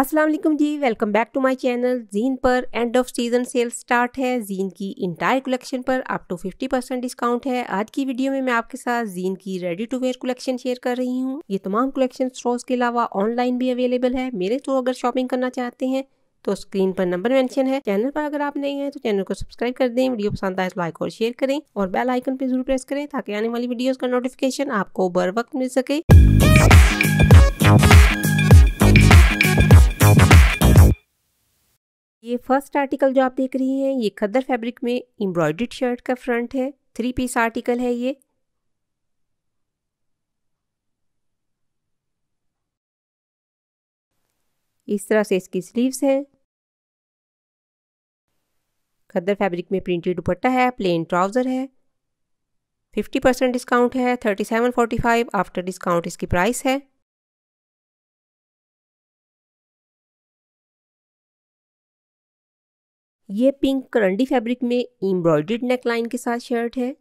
अस्सलाम वालेकुम जी welcome back to my channel Zeen पर end of season sale start है जीन की इंटायर कलेक्शन पर अप टू 50 परसेंट डिस्काउंट है आज की वीडियो में मैं आपके साथ जीन की ready to wear collection share कर रही हूँ ये तमाम कलेक्शन स्टोर्स के अलावा ऑनलाइन भी अवेलेबल है मेरे तो अगर शॉपिंग करना चाहते हैं तो स्क्रीन पर नंबर मेंशन है चैनल पर अगर आप नए हैं तो चैनल को सब्सक्राइब कर दें वीडियो पसंद आए तो लाइक और शेयर करें और बेल आइकन पर जरूर प्रेस करें ताकि आने वाली वीडियोस का नोटिफिकेशन आपको बर वक्त मिल सके ये फर्स्ट आर्टिकल जो आप देख रही हैं ये खद्दर फैब्रिक में एम्ब्रॉयड्रीड शर्ट का फ्रंट है थ्री पीस आर्टिकल है ये इस तरह से इसकी स्लीव्स हैं खद्दर फैब्रिक में प्रिंटेड दुपट्टा है प्लेन ट्राउज़र है 50% डिस्काउंट है 3745 आफ्टर डिस्काउंट इसकी प्राइस है ये पिंक करंडी फैब्रिक में एम्ब्रॉयड्रीड नेकलाइन के साथ शर्ट है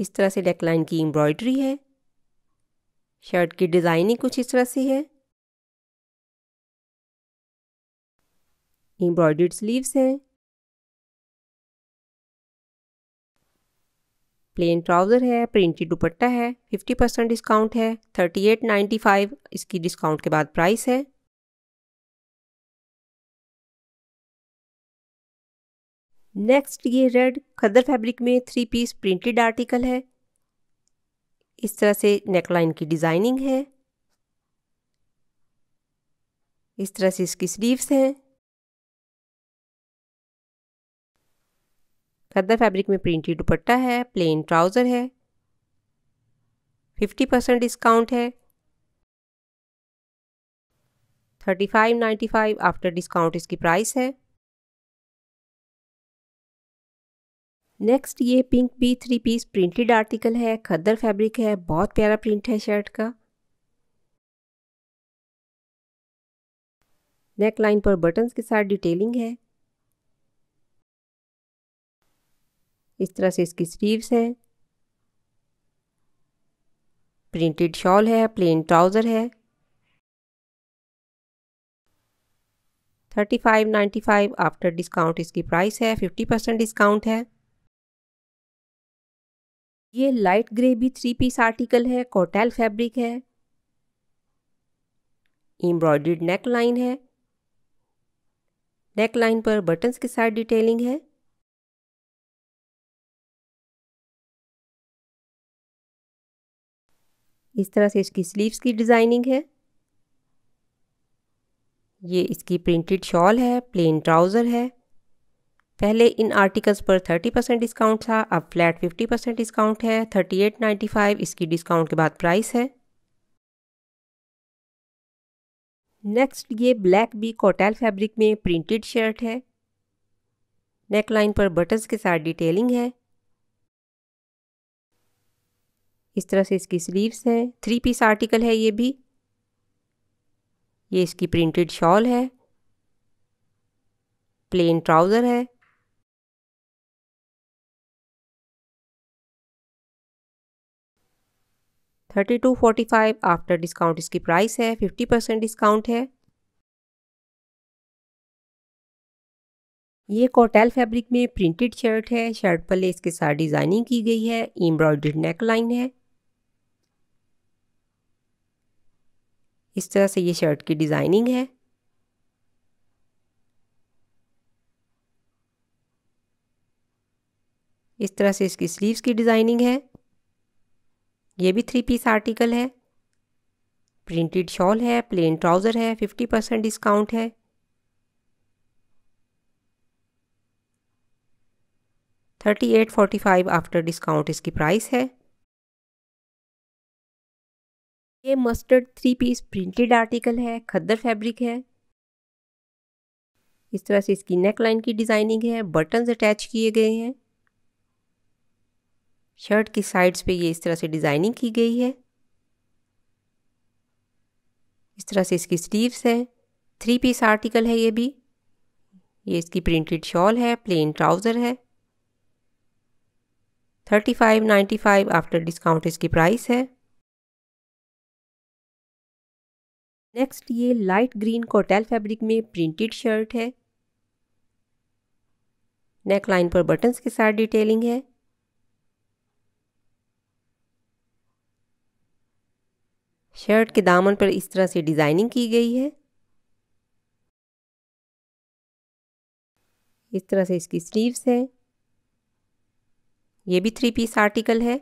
इस तरह से नेकलाइन की एम्ब्रॉयड्री है शर्ट की डिज़ाइनिंग कुछ इस तरह से है एम्ब्रॉयड्रीड स्लीव्स हैं प्लेन ट्राउज़र है प्रिंटेड दुपट्टा है 50 परसेंट डिस्काउंट है 38.95 इसकी डिस्काउंट के बाद प्राइस है नेक्स्ट ये रेड खदर फैब्रिक में थ्री पीस प्रिंटेड आर्टिकल है इस तरह से नेकलाइन की डिज़ाइनिंग है इस तरह से इसकी स्लीव्स हैं खदर फैब्रिक में प्रिंटेड दुपट्टा है प्लेन ट्राउज़र है 50 परसेंट डिस्काउंट है 35.95 आफ्टर डिस्काउंट इसकी प्राइस है नेक्स्ट ये पिंक बी थ्री पीस प्रिंटेड आर्टिकल है खद्दर फैब्रिक है बहुत प्यारा प्रिंट है शर्ट का नेक लाइन पर बटन्स के साथ डिटेलिंग है इस तरह से इसकी स्लीव्स हैं प्रिंटेड शॉल है प्लेन ट्राउज़र है thirty five ninety five after discount इसकी प्राइस है फिफ्टी परसेंट डिस्काउंट है ये लाइट ग्रे भी थ्री पीस आर्टिकल है कॉटेल फैब्रिक है एम्ब्रॉयड नेक लाइन है नेक लाइन पर बटन्स के साथ डिटेलिंग है इस तरह से इसकी स्लीव्स की डिज़ाइनिंग है ये इसकी प्रिंटेड शॉल है प्लेन ट्राउज़र है पहले इन आर्टिकल्स पर 30 परसेंट डिस्काउंट था अब फ्लैट 50 परसेंट डिस्काउंट है 38.95 इसकी डिस्काउंट के बाद प्राइस है नेक्स्ट ये ब्लैक बी कॉटेल फैब्रिक में प्रिंटेड शर्ट है नेक लाइन पर बटन्स के साथ डिटेलिंग है इस तरह से इसकी स्लीव्स हैं थ्री पीस आर्टिकल है ये भी ये इसकी प्रिंटेड शॉल है प्लेन ट्राउज़र है thirty two forty five after discount इसकी प्राइस है फिफ्टी परसेंट डिस्काउंट है ये कॉटेल फैब्रिक में प्रिंटेड शर्ट है शर्ट पर लेस के साथ डिज़ाइनिंग की गई है एम्ब्रॉयड नेक लाइन है इस तरह से ये शर्ट की डिज़ाइनिंग है इस तरह से इसकी स्लीव्स की डिज़ाइनिंग है ये भी थ्री पीस आर्टिकल है प्रिंटेड शॉल है प्लेन ट्राउज़र है फिफ्टी परसेंट डिस्काउंट है thirty eight forty five after discount इसकी प्राइस है ये mustard three piece printed article है खद्दर फैब्रिक है इस तरह से इसकी नेक लाइन की डिज़ाइनिंग है बटन्स अटैच किए गए हैं शर्ट की साइड्स पे ये इस तरह से डिज़ाइनिंग की गई है इस तरह से इसकी स्लीव्स हैं थ्री पीस आर्टिकल है ये भी ये इसकी प्रिंटेड शॉल है प्लेन ट्राउज़र है thirty five ninety five after discount इसकी प्राइस है नेक्स्ट ये लाइट ग्रीन कोटेल फैब्रिक में प्रिंटेड शर्ट है नेक लाइन पर बटन्स के साथ डिटेलिंग है शर्ट के दामन पर इस तरह से डिज़ाइनिंग की गई है इस तरह से इसकी स्लीव्स है ये भी थ्री पीस आर्टिकल है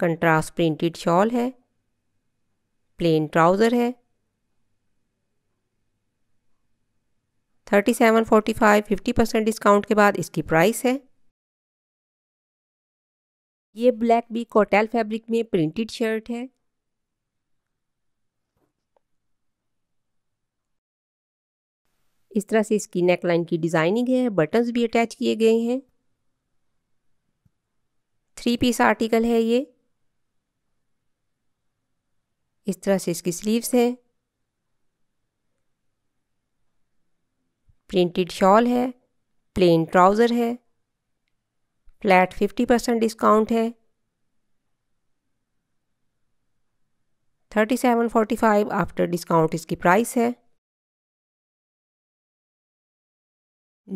कंट्रास्ट प्रिंटेड शॉल है प्लेन ट्राउज़र है thirty seven forty five fifty percent discount के बाद इसकी प्राइस है ये ब्लैक बी कोटेल फैब्रिक में प्रिंटेड शर्ट है इस तरह से इसकी नेक लाइन की डिज़ाइनिंग है बटन्स भी अटैच किए गए हैं थ्री पीस आर्टिकल है ये इस तरह से इसकी स्लीव्स हैं प्रिंटेड शॉल है प्लेन ट्राउज़र है फ्लैट फिफ्टी परसेंट डिस्काउंट है thirty seven forty five after discount इसकी प्राइस है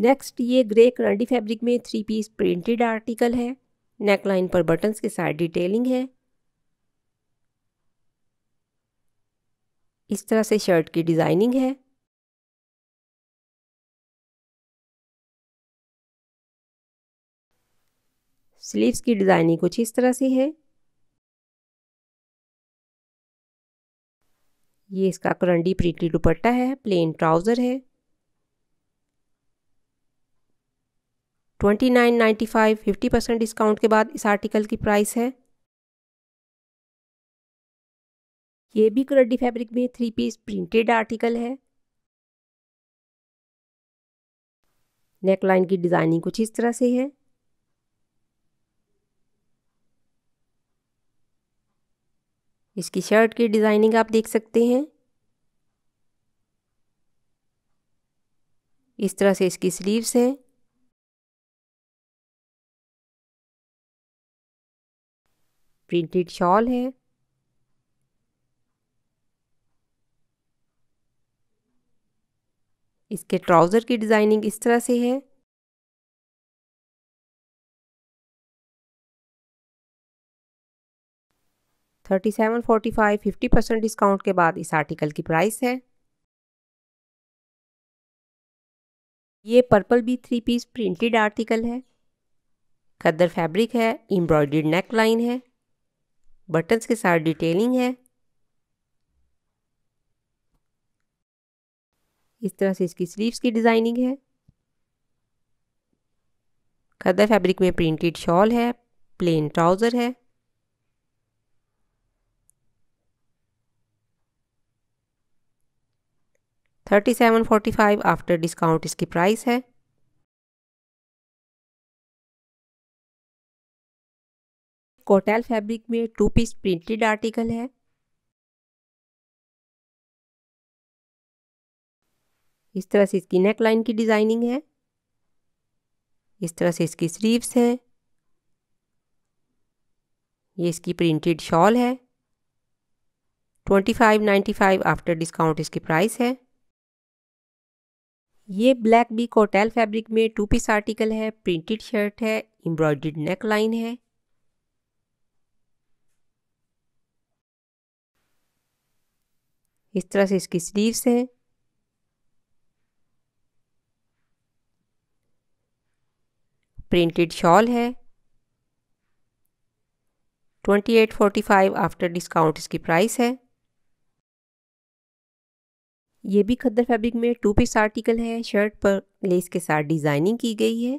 नेक्स्ट ये ग्रे करंडी फैब्रिक में थ्री पीस प्रिंटेड आर्टिकल है नेकलाइन पर बटन्स के साथ डिटेलिंग है इस तरह से शर्ट की डिज़ाइनिंग है स्लीव्स की डिज़ाइनिंग कुछ इस तरह से है ये इसका करंडी प्रिंटेड दुपट्टा है प्लेन ट्राउज़र है twenty nine ninety five fifty percent discount के बाद इस आर्टिकल की प्राइस है ये भी करडी फैब्रिक में थ्री पीस प्रिंटेड आर्टिकल है नेक लाइन की डिज़ाइनिंग कुछ इस तरह से है इसकी शर्ट की डिज़ाइनिंग आप देख सकते हैं इस तरह से इसकी स्लीव्स हैं प्रिंटेड शॉल है इसके ट्राउज़र की डिज़ाइनिंग इस तरह से है thirty seven forty five fifty percent discount के बाद इस आर्टिकल की प्राइस है ये पर्पल बी थ्री पीस प्रिंटेड आर्टिकल है खद्दर फैब्रिक है एम्ब्रॉयडर्ड नेक लाइन है बटन्स के साथ डिटेलिंग है इस तरह से इसकी स्लीव्स की डिज़ाइनिंग है खदर फैब्रिक में प्रिंटेड शॉल है प्लेन ट्राउज़र है thirty seven forty five after discount इसकी प्राइस है कोटेल फैब्रिक में टू पीस प्रिंटेड आर्टिकल है इस तरह से इसकी नेक लाइन की डिज़ाइनिंग है इस तरह से इसकी स्लीव्स हैं ये इसकी प्रिंटेड शॉल है twenty five ninety five after discount इसकी प्राइस है ये ब्लैक बी कोटेल फैब्रिक में टू पीस आर्टिकल है प्रिंटेड शर्ट है एम्ब्रॉयड नेक लाइन है इस तरह से इसकी स्लीव्स हैं प्रिंटेड शॉल है twenty eight forty five after discount इसकी प्राइस है ये भी खद्दर फैब्रिक में टू पीस आर्टिकल है शर्ट पर लेस के साथ डिज़ाइनिंग की गई है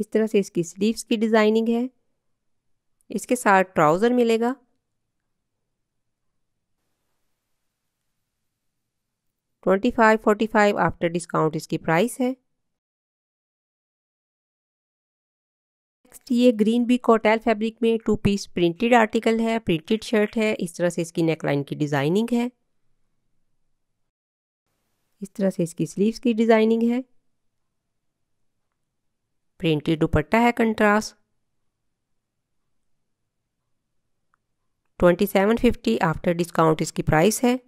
इस तरह से इसकी स्लीव्स की डिज़ाइनिंग है इसके साथ ट्राउज़र मिलेगा twenty five forty five after discount इसकी प्राइस है नेक्स्ट ये ग्रीन बी कॉटेल फैब्रिक में टू पीस प्रिंटेड आर्टिकल है प्रिंटेड शर्ट है इस तरह से इसकी नेकलाइन की डिज़ाइनिंग है इस तरह से इसकी स्लीव्स की डिज़ाइनिंग है प्रिंटेड दुपट्टा है कंट्रास्ट 2750 आफ्टर डिस्काउंट इसकी प्राइस है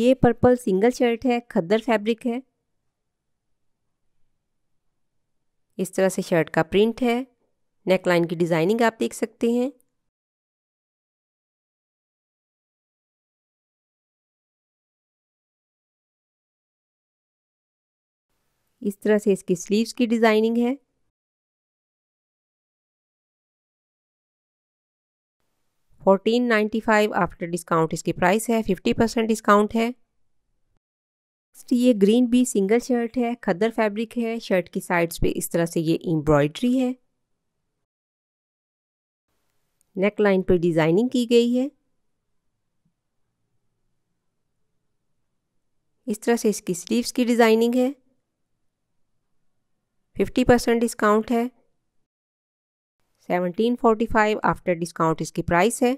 ये पर्पल सिंगल शर्ट है खद्दर फैब्रिक है इस तरह से शर्ट का प्रिंट है नेकलाइन की डिज़ाइनिंग आप देख सकते हैं इस तरह से इसकी स्लीव्स की डिज़ाइनिंग है fourteen ninety five after discount इसकी प्राइस है फिफ्टी परसेंट डिस्काउंट है नेक्स्ट ये ग्रीन भी सिंगल शर्ट है खद्दर फैब्रिक है शर्ट की साइड्स पे इस तरह से ये एम्ब्रॉयड्री है नेक लाइन पर डिज़ाइनिंग की गई है इस तरह से इसकी स्लीव्स की डिज़ाइनिंग है फिफ्टी परसेंट डिस्काउंट है seventeen forty five after discount इसकी प्राइस है